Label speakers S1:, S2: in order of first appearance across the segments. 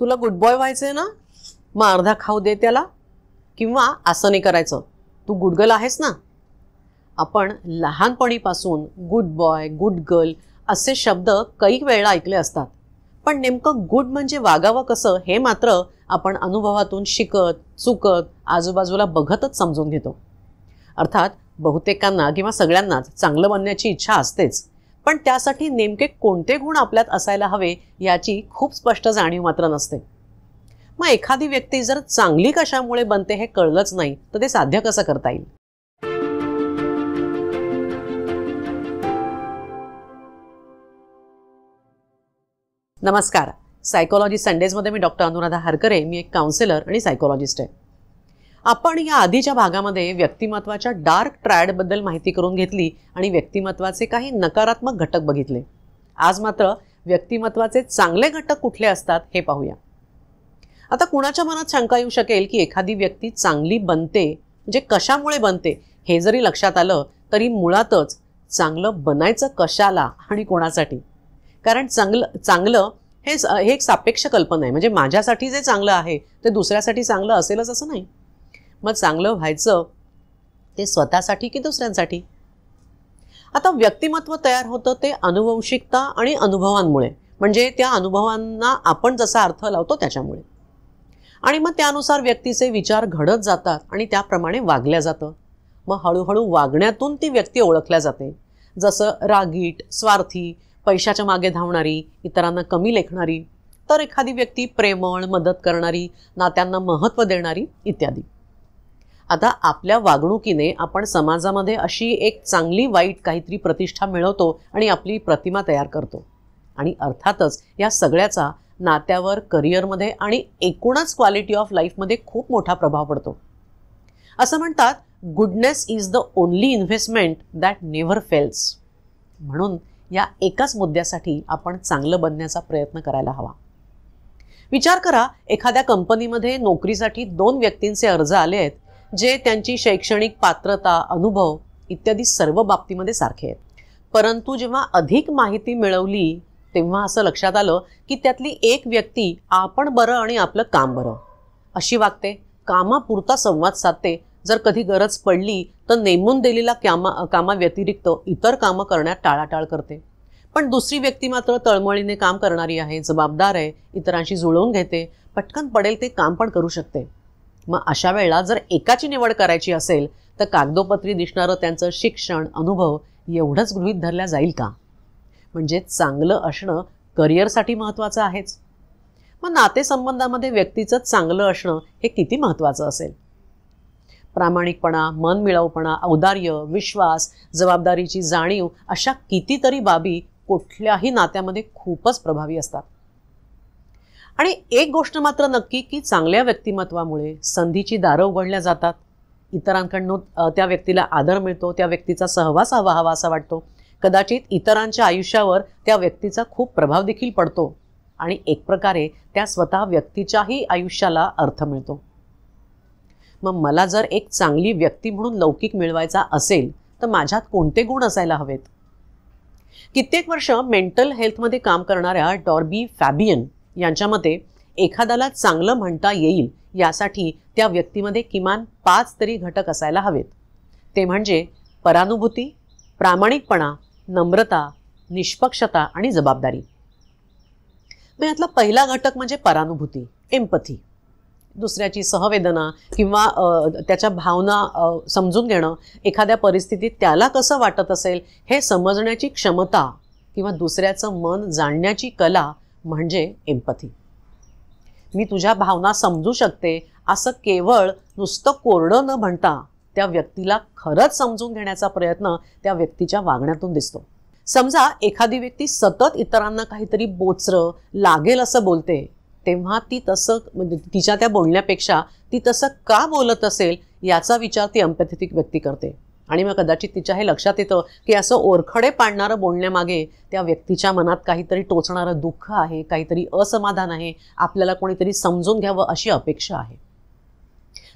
S1: तुला good boy व्हायचंय ना मग अर्धा खाऊ दे त्याला किंवा असं नाही करायचं तू गुडगल आहेस ना आपण लहानपणीपासून गुड बॉय गुड गर्ल असे शब्द काही वेळा ऐकले असतात पण नेमकं गुड म्हणजे वागावं कसं हे मात्र आपण अनुभवातून शिकत चुकत आजूबाजूला बघतच समजून घेतो अर्थात बहुतेकांना किंवा सगळ्यांनाच चांगलं बनण्याची इच्छा असतेच पण त्यासाठी नेमके कोणते गुण आपल्यात असायला हवे याची खूप स्पष्ट जाणीव मात्र नसते मग एखादी व्यक्ती जर चांगली कशामुळे बनते हे कळलंच नाही तर ते साध्य कसं करता येईल नमस्कार सायकोलॉजी संडेजमध्ये मी डॉक्टर अनुराधा हरकरे मी एक काउन्सिलर आणि सायकोलॉजिस्ट आहे आपण या आधीच्या भागामध्ये व्यक्तिमत्वाच्या डार्क ट्रॅडबद्दल माहिती करून घेतली आणि व्यक्तिमत्वाचे काही नकारात्मक घटक बघितले आज मात्र व्यक्तिमत्वाचे चांगले घटक कुठले असतात हे पाहूया आता कुणाच्या मनात शंका येऊ शकेल की एखादी व्यक्ती चांगली बनते म्हणजे कशामुळे बनते हे जरी लक्षात आलं तरी मुळातच चांगलं बनायचं कशाला आणि कोणासाठी कारण चांगलं चांगलं हे हे एक सापेक्ष कल्पना आहे म्हणजे माझ्यासाठी जे चांगलं आहे ते दुसऱ्यासाठी चांगलं असेलच असं नाही मग चांगलं व्हायचं ते स्वतःसाठी की दुसऱ्यांसाठी आता व्यक्तिमत्व तयार होतं ते अनुवंशिकता आणि अनुभवांमुळे म्हणजे त्या अनुभवांना आपण जसा अर्थ लावतो त्याच्यामुळे आणि मग त्यानुसार व्यक्तीचे विचार घडत जातात आणि त्याप्रमाणे वागल्या जातं मग हळूहळू वागण्यातून ती व्यक्ती ओळखल्या जाते जसं रागीट स्वार्थी पैशाच्या मागे धावणारी इतरांना कमी लेखणारी तर एखादी व्यक्ती प्रेमळ मदत करणारी नात्यांना महत्त्व देणारी इत्यादी आता आपल्या वागणुकीने आपण समाजामध्ये अशी एक चांगली वाईट काहीतरी प्रतिष्ठा मिळवतो आणि आपली प्रतिमा तयार करतो आणि अर्थातच या सगळ्याचा नात्यावर करिअरमध्ये आणि एकूणच क्वालिटी ऑफ लाईफमध्ये खूप मोठा प्रभाव पडतो असं म्हणतात goodness is the only investment that never fails म्हणून या एकाच मुद्द्यासाठी आपण चांगलं बनण्याचा प्रयत्न करायला हवा विचार करा एखाद्या कंपनीमध्ये नोकरीसाठी दोन व्यक्तींचे अर्ज आले आहेत जे त्यांची शैक्षणिक पात्रता अनुभव इत्यादी सर्व बाबतीमध्ये सारखे आहेत परंतु जेव्हा अधिक माहिती मिळवली तेव्हा असं लक्षात आलं की त्यातली एक व्यक्ती आपण बरं आणि आपलं काम बरं अशी वागते कामापुरता संवाद साधते जर कधी गरज पडली तर नेमून दिलेला कामा कामाव्यतिरिक्त इतर कामं करण्यात टाळाटाळ करते पण दुसरी व्यक्ती मात्र तळमळीने काम करणारी आहे जबाबदार आहे इतरांशी जुळवून घेते पटकन पडेल ते काम पण करू शकते मग अशा वेळेला जर एकाची निवड करायची असेल तर कागदोपत्री दिसणारं त्यांचं शिक्षण अनुभव एवढंच गृहीत धरल्या जाईल का म्हणजे चांगलं असणं करिअरसाठी महत्त्वाचं आहेच मग नातेसंबंधामध्ये व्यक्तीचं चांगलं असणं हे किती महत्त्वाचं असेल प्रामाणिकपणा मनमिळवपणा औदार्य विश्वास जबाबदारीची जाणीव अशा कितीतरी बाबी कुठल्याही नात्यामध्ये खूपच प्रभावी असतात आणि एक गोष्ट मात्र नक्की की चांगल्या व्यक्तिमत्वामुळे संधीची दारं उघडल्या जातात इतरांकडनं त्या व्यक्तीला आदर मिळतो त्या व्यक्तीचा सहवास हवा हवा असा वाटतो कदाचित इतरांच्या आयुष्यावर त्या व्यक्तीचा खूप प्रभाव देखील पडतो आणि एक प्रकारे त्या स्वतः व्यक्तीच्याही आयुष्याला अर्थ मिळतो मग मला जर एक चांगली व्यक्ती म्हणून लौकिक मिळवायचा असेल तर माझ्यात कोणते गुण असायला हवेत कित्येक वर्ष मेंटल हेल्थमध्ये काम करणाऱ्या डॉर्बी फॅबियन यांच्यामध्ये एखाद्याला चांगलं म्हणता येईल यासाठी त्या व्यक्तीमध्ये किमान पाच तरी घटक असायला हवेत ते म्हणजे परानुभूती प्रामाणिकपणा नम्रता निष्पक्षता आणि जबाबदारी मग यातला पहिला घटक म्हणजे परानुभूती एम्पथी दुसऱ्याची सहवेदना किंवा त्याच्या भावना समजून घेणं एखाद्या परिस्थितीत त्याला कसं वाटत असेल हे समजण्याची क्षमता किंवा दुसऱ्याचं मन जाणण्याची कला म्हणजे एम्पथी मी तुझ्या भावना समजू शकते असं केवळ नुसतं कोरडं न म्हणता त्या व्यक्तीला खरंच समजून घेण्याचा प्रयत्न त्या व्यक्तीच्या वागण्यातून दिसतो समजा एखादी व्यक्ती सतत इतरांना काहीतरी बोचर लागेल असं बोलते तेव्हा ती तसं म्हणजे तिच्या त्या बोलण्यापेक्षा ती तसं का बोलत असेल याचा विचार ती एम्पॅथेटिक व्यक्ती करते आणि मग कदाचित तिच्या हे लक्षात येतं की असं ओरखडे पाडणारं बोलण्यामागे त्या व्यक्तीच्या मनात काहीतरी टोचणारं दुःख आहे काहीतरी असमाधान आहे आपल्याला कोणीतरी समजून घ्यावं अशी अपेक्षा आहे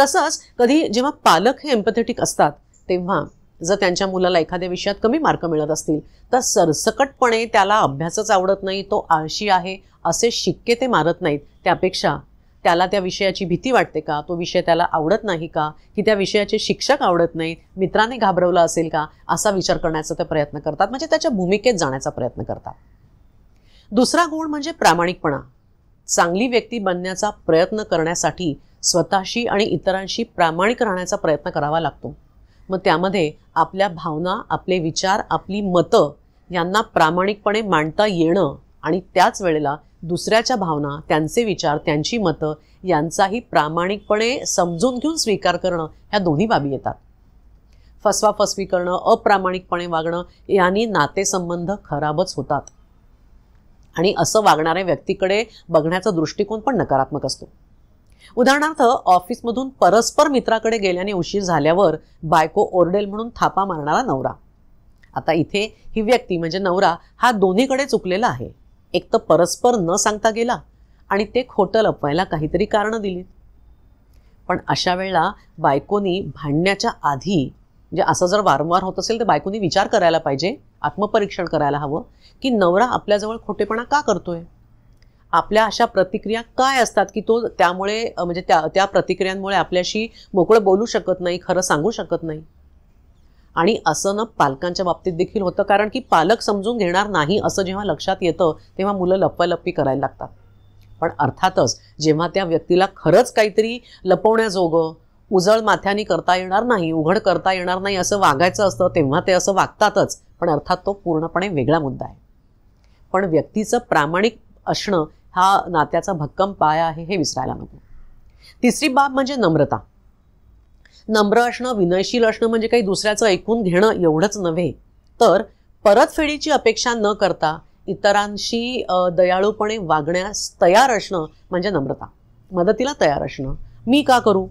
S1: तसंच कधी जेव्हा पालक हे एम्पथेटिक असतात तेव्हा जर त्यांच्या मुलाला एखाद्या विषयात कमी मार्क मिळत असतील तर सरसकटपणे त्याला अभ्यासच आवडत नाही तो आळशी आहे असे शिक्के ते मारत नाहीत त्यापेक्षा त्याला त्या विषयाची भीती वाटते का तो विषय त्याला आवडत नाही का की त्या विषयाचे शिक्षक आवडत नाहीत मित्राने घाबरवलं असेल का असा विचार करण्याचा ते प्रयत्न करतात म्हणजे त्याच्या भूमिकेत जाण्याचा प्रयत्न करतात दुसरा गुण म्हणजे प्रामाणिकपणा चांगली व्यक्ती बनण्याचा प्रयत्न करण्यासाठी स्वतःशी आणि इतरांशी प्रामाणिक राहण्याचा प्रयत्न करावा लागतो मग त्यामध्ये आपल्या भावना आपले विचार आपली मतं यांना प्रामाणिकपणे मांडता येणं आणि त्याच वेळेला दुसऱ्याच्या भावना त्यांचे विचार त्यांची मतं यांचाही प्रामाणिकपणे समजून घेऊन स्वीकार करणं ह्या दोन्ही बाबी येतात फसवाफसवी करणं अप्रामाणिकपणे वागणं यांनी नातेसंबंध खराबच होतात आणि असं वागणाऱ्या व्यक्तीकडे बघण्याचा दृष्टिकोन पण नकारात्मक असतो उदाहरणार्थ ऑफिसमधून परस्पर मित्राकडे गेल्याने उशीर झाल्यावर बायको ओरडेल म्हणून थापा मारणारा नवरा आता इथे ही व्यक्ती म्हणजे नवरा हा दोन्हीकडे चुकलेला आहे एक तर परस्पर न सांगता गेला आणि ते खोटं लपवायला काहीतरी कारणं दिली पण अशा वेळेला बायकोनी भांडण्याच्या आधी म्हणजे असं जर वारंवार होत असेल तर बायकोनी विचार करायला पाहिजे आत्मपरीक्षण करायला हवं की नवरा आपल्याजवळ खोटेपणा का करतोय आपल्या अशा प्रतिक्रिया काय असतात की तो त्यामुळे म्हणजे त्या त्या प्रतिक्रियांमुळे आपल्याशी मोकळं बोलू शकत नाही खरं सांगू शकत नाही आणि असं ना पालकांच्या बाबतीत देखील होतं कारण की पालक समजून घेणार नाही असं जेव्हा लक्षात येतं तेव्हा मुलं लप्पालप्पी करायला लागतात पण अर्थातच जेव्हा त्या व्यक्तीला खरंच काहीतरी लपवण्याजोगं उजळ माथ्याने करता येणार नाही उघड करता येणार नाही असं वागायचं असतं तेव्हा ते असं वागतातच पण अर्थात तो पूर्णपणे वेगळा मुद्दा आहे पण व्यक्तीचं प्रामाणिक असणं हा नात्याचा भक्कम पाया आहे हे विसरायला नको तिसरी बाब म्हणजे नम्रता नम्र असणं विनयशील असणं म्हणजे काही दुसऱ्याचं ऐकून घेणं एवढंच नव्हे तर परतफेडीची अपेक्षा न करता इतरांशी दयाळूपणे वागण्यास तयार असणं म्हणजे नम्रता मदतीला तयार असणं मी का करू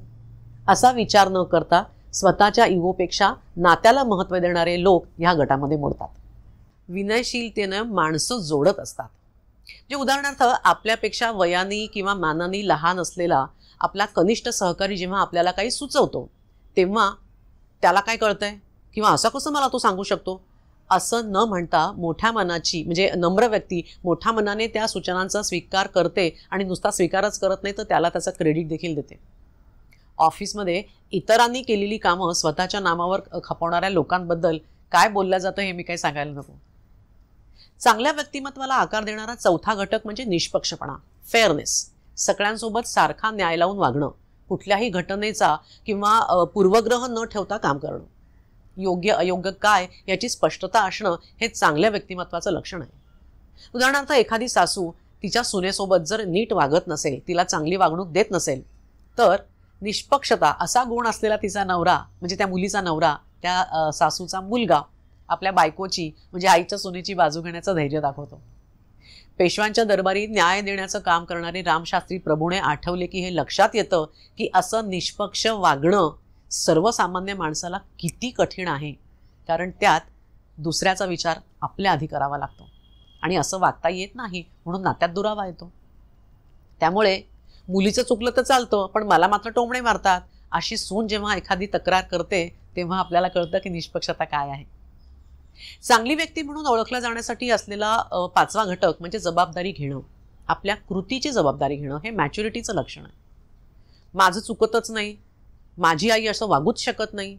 S1: असा विचार न करता स्वतःच्या इगोपेक्षा नात्याला महत्त्व देणारे लोक ह्या गटामध्ये मोडतात विनयशीलतेनं माणसं जोडत असतात जे म्हणजे उदाहरणार्थ आपल्यापेक्षा वयाने किंवा मानानी लहान असलेला आपला कनिष्ठ सहकारी जेव्हा आपल्याला काही सुचवतो तेव्हा त्याला काय कळतंय किंवा असं कसं मला तो सांगू शकतो असं न म्हणता मोठ्या मनाची म्हणजे नम्र व्यक्ती मोठ्या मनाने त्या सूचनांचा स्वीकार करते आणि नुसता स्वीकारच करत नाही तर त्याला त्याचा क्रेडिट देखील देते ऑफिसमध्ये इतरांनी केलेली कामं स्वतःच्या नामावर खपवणाऱ्या लोकांबद्दल काय बोललं जातं हे मी काही सांगायला नको चांगल्या व्यक्तिमत्वाला आकार देणारा चौथा घटक म्हणजे निष्पक्षपणा फेअरनेस सगळ्यांसोबत सारखा न्याय लावून वागणं कुठल्याही घटनेचा किंवा पूर्वग्रह न ठेवता काम करणं योग्य अयोग्य काय याची स्पष्टता असणं हे चांगल्या व्यक्तिमत्वाचं लक्षण आहे उदाहरणार्थ एखादी सासू तिच्या सुनेसोबत जर नीट वागत नसेल तिला चांगली वागणूक देत नसेल तर निष्पक्षता असा गुण असलेला तिचा नवरा म्हणजे त्या मुलीचा नवरा त्या सासूचा मुलगा आपल्या बायकोची म्हणजे आईच्या सुनेची बाजू घेण्याचं धैर्य दाखवतो पेशव्यांच्या दरबारी न्याय देण्याचं काम करणारे रामशास्त्री प्रभूने आठवले की हे लक्षात येतं की असं निष्पक्ष वागणं सर्वसामान्य माणसाला किती कठीण आहे कारण त्यात दुसऱ्याचा विचार आपल्या आधी करावा लागतो आणि असं वागता येत नाही म्हणून नात्यात दुरावा येतो त्यामुळे मुलीचं चुकलं तर चालतं पण मला मात्र टोमणे मारतात अशी सून जेव्हा एखादी तक्रार करते तेव्हा आपल्याला कळतं की निष्पक्षता काय आहे चांगली व्यक्ती म्हणून ओळखला जाण्यासाठी असलेला पाचवा घटक म्हणजे जबाबदारी घेणं आपल्या कृतीची जबाबदारी घेणं हे मॅच्युरिटीचं लक्षण आहे माझं चुकतच नाही माझी आई असं वागूच शकत नाही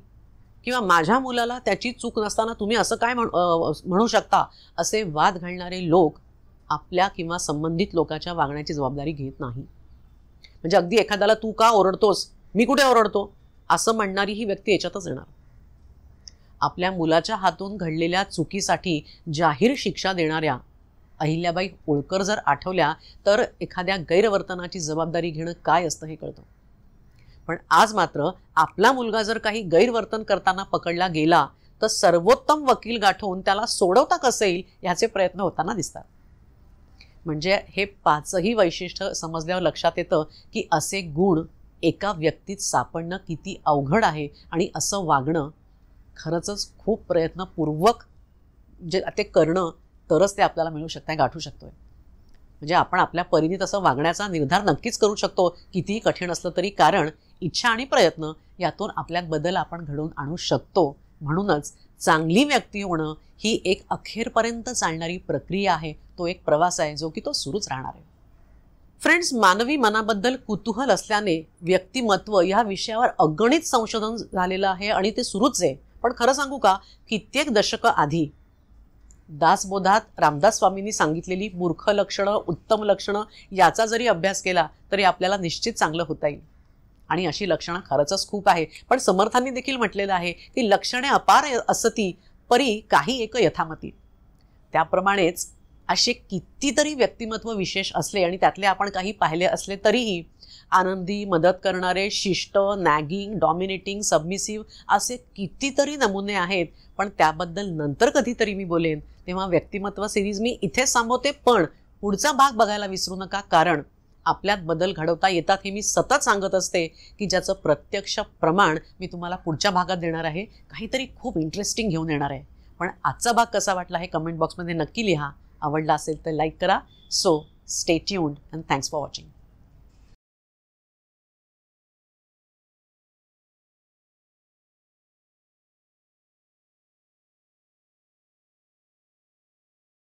S1: किंवा माझ्या मुलाला त्याची चूक नसताना तुम्ही असं काय म्हणू शकता असे वाद घालणारे लोक आपल्या किंवा संबंधित लोकांच्या वागण्याची जबाबदारी घेत नाही म्हणजे अगदी एखाद्याला तू का ओरडतोस मी कुठे ओरडतो असं म्हणणारी ही व्यक्ती याच्यातच येणार आपल्या मुलाच्या हातून घडलेल्या चुकीसाठी जाहीर शिक्षा देणाऱ्या अहिल्याबाई होळकर जर आठवल्या तर एखाद्या गैरवर्तनाची जबाबदारी घेणं काय असतं हे कळतं पण आज मात्र आपला मुलगा जर काही गैरवर्तन करताना पकडला गेला तर सर्वोत्तम वकील गाठवून त्याला सोडवता कसं येईल ह्याचे प्रयत्न होताना दिसतात म्हणजे हे पाचही वैशिष्ट्य समजल्यावर लक्षात येतं की असे गुण एका व्यक्तीत सापडणं किती अवघड आहे आणि असं वागणं खरंच खूप प्रयत्नपूर्वक जे ते करणं तरच ते आपल्याला मिळू शकतं गाठू शकतो आहे म्हणजे आपण आपल्या परीने तसं वागण्याचा निर्धार नक्कीच करू शकतो कितीही कठीण असलं तरी कारण इच्छा आणि प्रयत्न यातून आपल्यात बदल आपण घडवून आणू शकतो म्हणूनच चांगली व्यक्ती होणं ही एक अखेरपर्यंत चालणारी प्रक्रिया आहे तो एक प्रवास आहे जो की तो सुरूच राहणार आहे फ्रेंड्स मानवी मनाबद्दल कुतूहल असल्याने व्यक्तिमत्व या विषयावर अगणित संशोधन झालेलं आहे आणि ते सुरूच आहे पण खरं सांगू का कित्येक दशकं आधी दासबोधात रामदास स्वामींनी सांगितलेली मूर्ख लक्षणं उत्तम लक्षणं याचा जरी अभ्यास केला तरी आपल्याला निश्चित चांगलं होता येईल आणि अशी लक्षणं खरंच खूप आहे पण समर्थांनी देखील म्हटलेलं आहे की लक्षणे अपार असती परी काही एक यथामती त्याप्रमाणेच असे कितीतरी व्यक्तिमत्व विशेष असले आणि त्यातले आपण काही पाहिले असले तरीही आनंदी मदत करणारे शिष्ट नॅगिंग डॉमिनेटिंग सबमिसिव्ह असे कितीतरी नमुने आहेत पण त्याबद्दल नंतर कधीतरी मी बोलेन तेव्हा व्यक्तिमत्व सिरीज मी इथेच थांबवते पण पुढचा भाग बघायला विसरू नका कारण आपल्यात बदल घडवता येतात हे मी सतत सांगत असते की ज्याचं प्रत्यक्ष प्रमाण मी तुम्हाला पुढच्या भागात देणार आहे काहीतरी खूप इंटरेस्टिंग घेऊन येणार आहे पण आजचा भाग कसा वाटला हे कमेंट बॉक्समध्ये नक्की लिहा आवडला असेल तर लाईक करा so stay tuned and thanks for watching